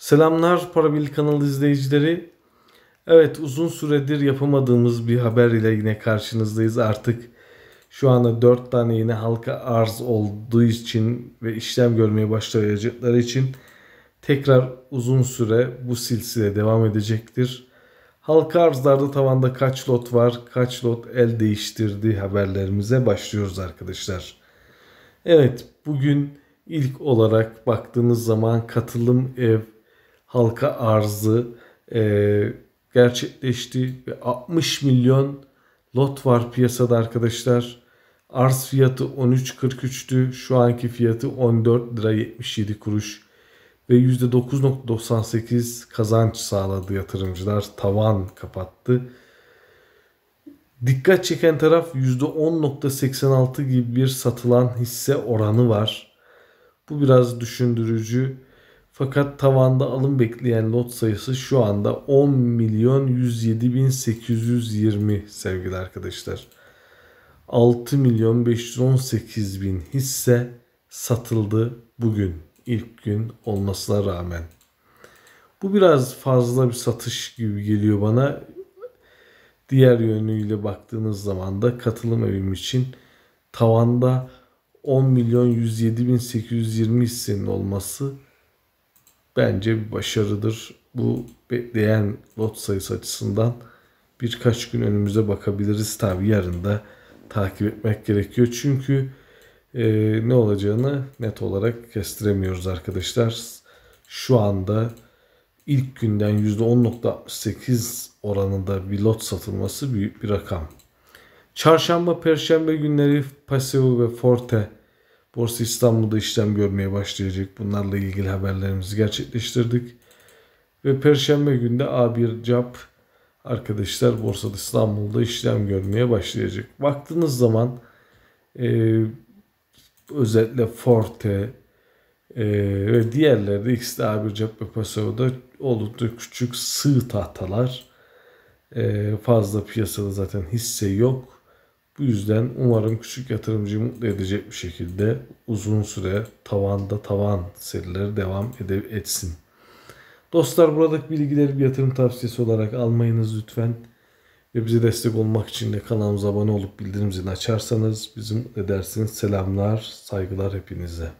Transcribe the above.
Selamlar Parabirlik kanalı izleyicileri. Evet uzun süredir yapamadığımız bir haber ile yine karşınızdayız artık. Şu anda 4 tane yine halka arz olduğu için ve işlem görmeye başlayacakları için tekrar uzun süre bu silsile devam edecektir. Halka arzlarda tavanda kaç lot var, kaç lot el değiştirdi haberlerimize başlıyoruz arkadaşlar. Evet bugün ilk olarak baktığınız zaman katılım ev halka arzı e, gerçekleşti ve 60 milyon lot var piyasada arkadaşlar. Arz fiyatı 13.43'tü. Şu anki fiyatı 14 lira 77 kuruş ve %9.98 kazanç sağladı yatırımcılar. Tavan kapattı. Dikkat çeken taraf %10.86 gibi bir satılan hisse oranı var. Bu biraz düşündürücü. Fakat tavanda alım bekleyen lot sayısı şu anda 10 milyon 107 bin 820 sevgili arkadaşlar. 6 milyon 518 bin hisse satıldı bugün ilk gün olmasına rağmen. Bu biraz fazla bir satış gibi geliyor bana. Diğer yönüyle baktığınız zaman da katılım evim için tavanda 10 milyon 107 bin 820 hissenin olması bence bir başarıdır. Bu bekleyen lot sayısı açısından birkaç gün önümüze bakabiliriz. Tabi yarın da takip etmek gerekiyor. Çünkü e, ne olacağını net olarak kestiremiyoruz arkadaşlar. Şu anda ilk günden %10.68 oranında bir lot satılması büyük bir rakam. Çarşamba, Perşembe günleri Paseo ve Forte Borsa İstanbul'da işlem görmeye başlayacak. Bunlarla ilgili haberlerimizi gerçekleştirdik. Ve Perşembe günde A1 CAP arkadaşlar Borsada İstanbul'da işlem görmeye başlayacak. Baktığınız zaman e, özellikle Forte e, ve diğerlerde de X'de A1 CAP ve Paso'da oldukça küçük sığ tahtalar. E, fazla piyasada zaten hisse yok bu yüzden umarım küçük yatırımcıyı mutlu edecek bir şekilde uzun süre tavanda tavan serileri devam ede etsin. Dostlar buradaki bilgileri bir yatırım tavsiyesi olarak almayınız lütfen. Ve bize destek olmak için de kanalımıza abone olup bildirim zilini açarsanız bizim edersiniz. Selamlar, saygılar hepinize.